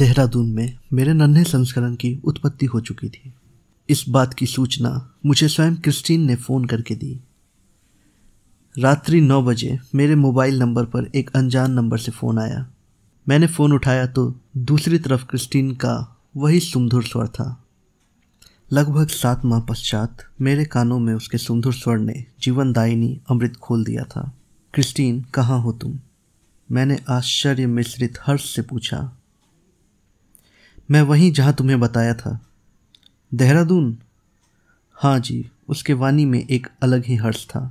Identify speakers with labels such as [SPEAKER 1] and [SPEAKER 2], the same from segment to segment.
[SPEAKER 1] देहरादून में मेरे नन्हे संस्करण की उत्पत्ति हो चुकी थी इस बात की सूचना मुझे स्वयं क्रिस्टीन ने फ़ोन करके दी रात्रि नौ बजे मेरे मोबाइल नंबर पर एक अनजान नंबर से फ़ोन आया मैंने फ़ोन उठाया तो दूसरी तरफ क्रिस्टीन का वही सुमधुर स्वर था लगभग सात माह पश्चात मेरे कानों में उसके सुमधुर स्वर ने जीवनदायिनी अमृत खोल दिया था क्रिस्टीन कहाँ हो तुम मैंने आश्चर्य मिश्रित हर्ष से पूछा मैं वहीं जहाँ तुम्हें बताया था देहरादून हाँ जी उसके वाणी में एक अलग ही हर्ष था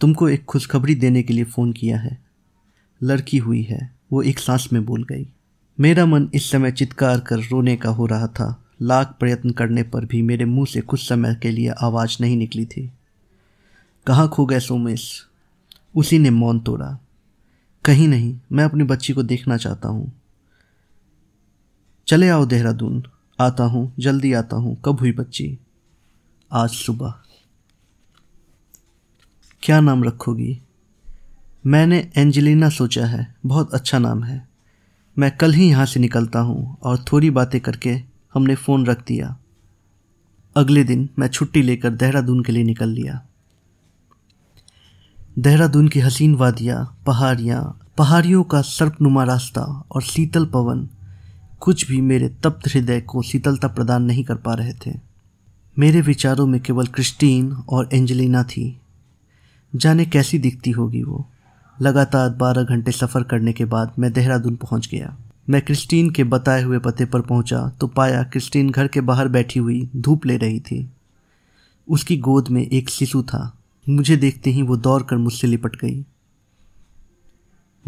[SPEAKER 1] तुमको एक खुशखबरी देने के लिए फ़ोन किया है लड़की हुई है वो एक सांस में बोल गई मेरा मन इस समय चित्कार कर रोने का हो रहा था लाख प्रयत्न करने पर भी मेरे मुंह से कुछ समय के लिए आवाज़ नहीं निकली थी कहाँ खो गए सोमेश उसी ने मौन तोड़ा कहीं नहीं मैं अपनी बच्ची को देखना चाहता हूँ चले आओ देहरादून आता हूँ जल्दी आता हूँ कब हुई बच्ची आज सुबह क्या नाम रखोगी मैंने एंजेलिना सोचा है बहुत अच्छा नाम है मैं कल ही यहाँ से निकलता हूँ और थोड़ी बातें करके हमने फ़ोन रख दिया अगले दिन मैं छुट्टी लेकर देहरादून के लिए निकल लिया देहरादून की हसीन वादियाँ पहाड़ियाँ पहाड़ियों का सर्पनुमा रास्ता और शीतल पवन कुछ भी मेरे तप्त हृदय को शीतलता प्रदान नहीं कर पा रहे थे मेरे विचारों में केवल क्रिस्टीन और एंजेलिना थी जाने कैसी दिखती होगी वो लगातार बारह घंटे सफ़र करने के बाद मैं देहरादून पहुंच गया मैं क्रिस्टीन के बताए हुए पते पर पहुंचा तो पाया क्रिस्टीन घर के बाहर बैठी हुई धूप ले रही थी उसकी गोद में एक शिशु था मुझे देखते ही वो दौड़ कर मुझसे लिपट गई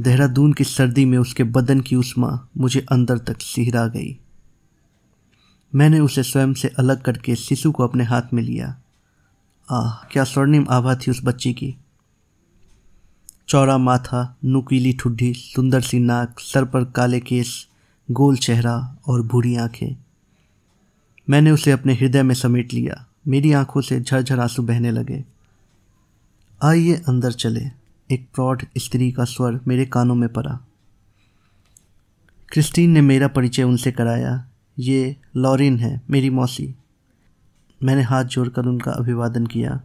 [SPEAKER 1] देहरादून की सर्दी में उसके बदन की उष्मा मुझे अंदर तक सिहरा गई मैंने उसे स्वयं से अलग करके शिशु को अपने हाथ में लिया आह क्या स्वर्णिम आभा थी उस बच्ची की चौड़ा माथा नुकीली ठुड्ढी सुंदर सी नाक सर पर काले केस गोल चेहरा और भूरी आंखें मैंने उसे अपने हृदय में समेट लिया मेरी आंखों से झरझर आंसू बहने लगे आइए अंदर चले एक प्रौढ़ स्त्री का स्वर मेरे कानों में पड़ा क्रिस्टीन ने मेरा परिचय उनसे कराया ये लॉरिन है मेरी मौसी मैंने हाथ जोड़कर उनका अभिवादन किया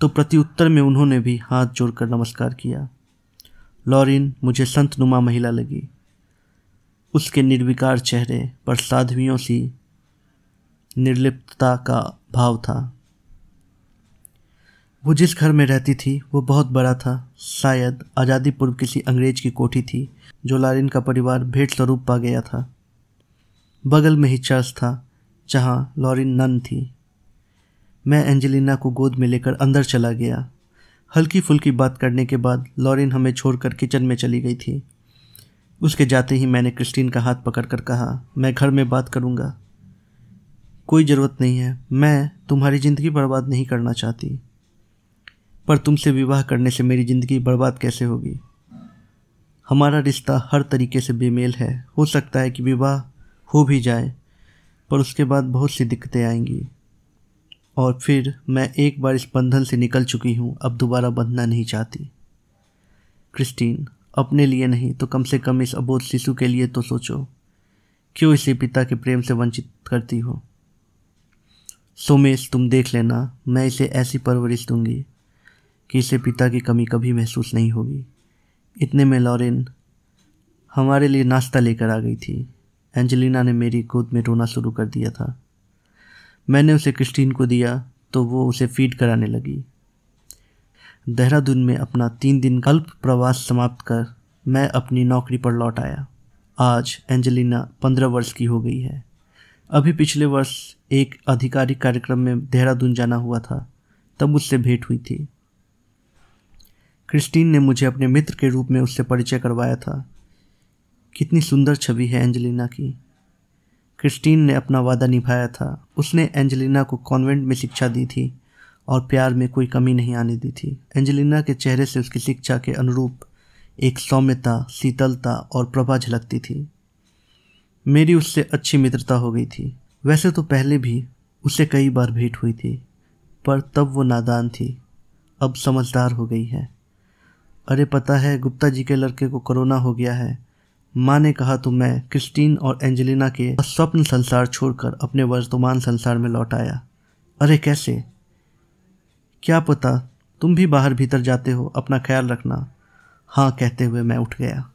[SPEAKER 1] तो प्रत्युत्तर में उन्होंने भी हाथ जोड़कर नमस्कार किया लॉरिन मुझे संत नुमा महिला लगी उसके निर्विकार चेहरे पर साध्वियों सी निर्लिप्तता का भाव था वो जिस घर में रहती थी वो बहुत बड़ा था शायद आज़ादी पूर्व किसी अंग्रेज की कोठी थी जो लारिन का परिवार भेंट स्वरूप पा गया था बगल में ही चर्च था जहाँ लॉरिन नन थी मैं एंजेलिना को गोद में लेकर अंदर चला गया हल्की फुल्की बात करने के बाद लॉरिन हमें छोड़कर किचन में चली गई थी उसके जाते ही मैंने क्रिस्टीन का हाथ पकड़कर कहा मैं घर में बात करूँगा कोई ज़रूरत नहीं है मैं तुम्हारी ज़िंदगी बर्बाद नहीं करना चाहती पर तुमसे विवाह करने से मेरी ज़िंदगी बर्बाद कैसे होगी हमारा रिश्ता हर तरीके से बेमेल है हो सकता है कि विवाह हो भी जाए पर उसके बाद बहुत सी दिक्कतें आएंगी और फिर मैं एक बार इस बंधन से निकल चुकी हूँ अब दोबारा बंधना नहीं चाहती क्रिस्टीन अपने लिए नहीं तो कम से कम इस अबोध शिशु के लिए तो सोचो क्यों इसे पिता के प्रेम से वंचित करती हो सोमेश तुम देख लेना मैं इसे ऐसी परवरिश दूंगी कि इसे पिता की कमी कभी महसूस नहीं होगी इतने में लॉरेन हमारे लिए नाश्ता लेकर आ गई थी एंजेलिना ने मेरी गोद में रोना शुरू कर दिया था मैंने उसे क्रिस्टीन को दिया तो वो उसे फीड कराने लगी देहरादून में अपना तीन दिन कल्प प्रवास समाप्त कर मैं अपनी नौकरी पर लौट आया आज एंजेलिना पंद्रह वर्ष की हो गई है अभी पिछले वर्ष एक आधिकारिक कार्यक्रम में देहरादून जाना हुआ था तब उससे भेंट हुई थी क्रिस्टीन ने मुझे अपने मित्र के रूप में उससे परिचय करवाया था कितनी सुंदर छवि है एंजेलिना की क्रिस्टीन ने अपना वादा निभाया था उसने एंजेलिना को कॉन्वेंट में शिक्षा दी थी और प्यार में कोई कमी नहीं आने दी थी एंजेलिना के चेहरे से उसकी शिक्षा के अनुरूप एक सौम्यता शीतलता और प्रभा झलकती थी मेरी उससे अच्छी मित्रता हो गई थी वैसे तो पहले भी उससे कई बार भेंट हुई थी पर तब वो नादान थी अब समझदार हो गई है अरे पता है गुप्ता जी के लड़के को कोरोना हो गया है माँ ने कहा तो मैं क्रिस्टीन और एंजेलिना के स्वप्न संसार छोड़कर अपने वर्तमान संसार में लौट आया अरे कैसे क्या पता तुम भी बाहर भीतर जाते हो अपना ख्याल रखना हाँ कहते हुए मैं उठ गया